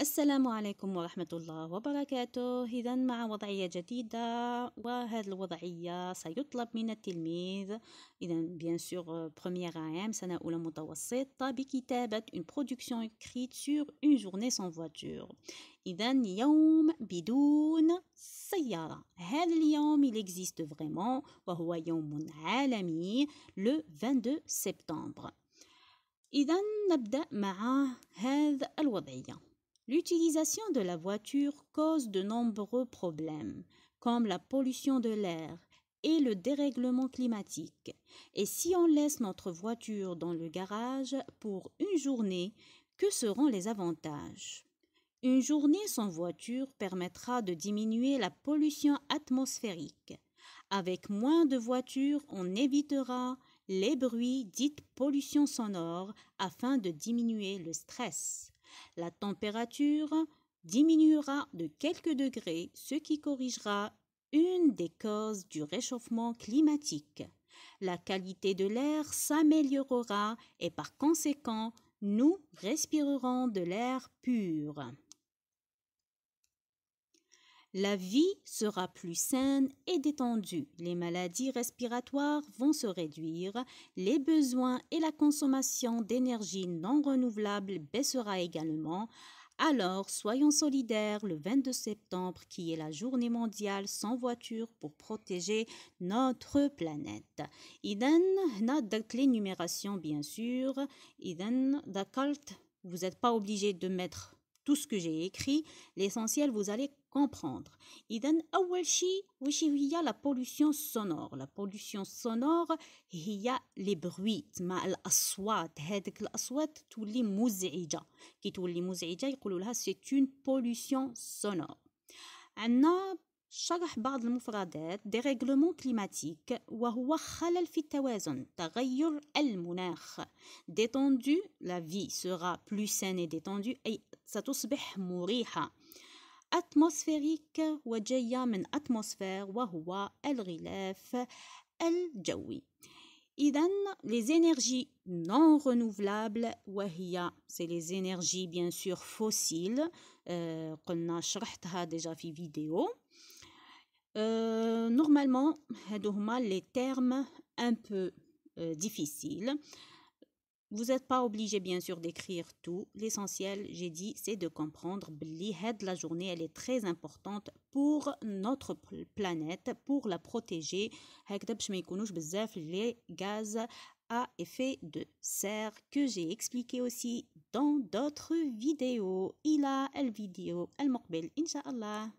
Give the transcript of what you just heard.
السلام عليكم ورحمة الله وبركاته إذا مع وضعية جديدة وهذه الوضعية سيطلب من التلميذ إذا بيان سور بروميير عام سنة أولى متوسطة بكتابة اون برودكسيون إكريت سور اون جورني سون فواتور إذا يوم بدون سيارة هذا اليوم il existe vraiment وهو يوم عالمي لو 22 سبتمبر إذا نبدأ مع هذه الوضعية L'utilisation de la voiture cause de nombreux problèmes, comme la pollution de l'air et le dérèglement climatique. Et si on laisse notre voiture dans le garage pour une journée, que seront les avantages Une journée sans voiture permettra de diminuer la pollution atmosphérique. Avec moins de voitures, on évitera les bruits dites « pollution sonore afin de diminuer le stress. La température diminuera de quelques degrés, ce qui corrigera une des causes du réchauffement climatique. La qualité de l'air s'améliorera et par conséquent, nous respirerons de l'air pur. La vie sera plus saine et détendue, les maladies respiratoires vont se réduire, les besoins et la consommation d'énergie non renouvelable baissera également. Alors, soyons solidaires le 22 septembre qui est la journée mondiale sans voiture pour protéger notre planète. Iden, les numération bien sûr. Iden, d'accord, vous n'êtes pas obligé de mettre tout ce que j'ai écrit. L'essentiel, vous allez comprendre. Il y a la pollution sonore. La pollution sonore, il y a les bruits, ma aswat hadak tous les muz'ija. Qui tous les c'est une pollution sonore. On a شرح بعض المفردات ديريغلومون كليماتيك وهو خلل في التوازن تغير المناخ la vie sera plus et Ça beh أتموسفيريك وجاية من أتموسفير وهو الغلاف الجوي إذا les énergies non renouvelables وهي سي les énergies bien sûr fossiles آه، قلنا شرحتها ديجا في فيديو نورمالمون آه، هادو هما لي تيرم ان بو ديفيسيل Vous n'êtes pas obligé bien sûr d'écrire tout. L'essentiel, j'ai dit, c'est de comprendre que la journée, elle est très importante pour notre planète, pour la protéger. les gaz à effet de serre que j'ai expliqué aussi dans d'autres vidéos. Il a elle vidéo al-Mokbel, Inch'Allah.